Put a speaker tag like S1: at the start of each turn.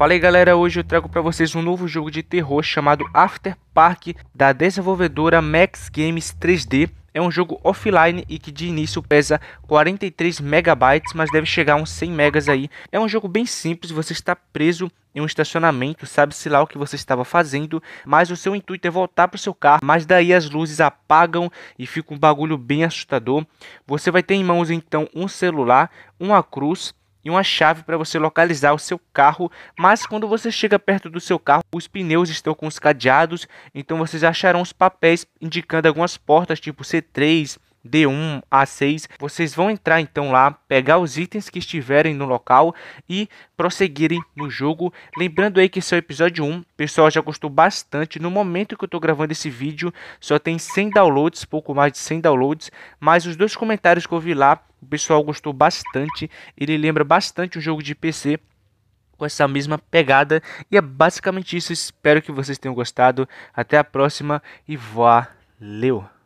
S1: Fala aí galera, hoje eu trago para vocês um novo jogo de terror chamado After Park da desenvolvedora Max Games 3D. É um jogo offline e que de início pesa 43 megabytes, mas deve chegar a uns 100 megas aí. É um jogo bem simples, você está preso em um estacionamento, sabe-se lá o que você estava fazendo, mas o seu intuito é voltar para o seu carro, mas daí as luzes apagam e fica um bagulho bem assustador. Você vai ter em mãos então um celular, uma cruz e uma chave para você localizar o seu carro, mas quando você chega perto do seu carro, os pneus estão com os cadeados, então vocês acharão os papéis indicando algumas portas tipo C3, d 1 a 6. Vocês vão entrar então lá, pegar os itens que estiverem no local e prosseguirem no jogo. Lembrando aí que esse é o episódio 1. O pessoal já gostou bastante. No momento que eu estou gravando esse vídeo, só tem 100 downloads, pouco mais de 100 downloads. Mas os dois comentários que eu vi lá, o pessoal gostou bastante. Ele lembra bastante um jogo de PC com essa mesma pegada. E é basicamente isso. Espero que vocês tenham gostado. Até a próxima e valeu!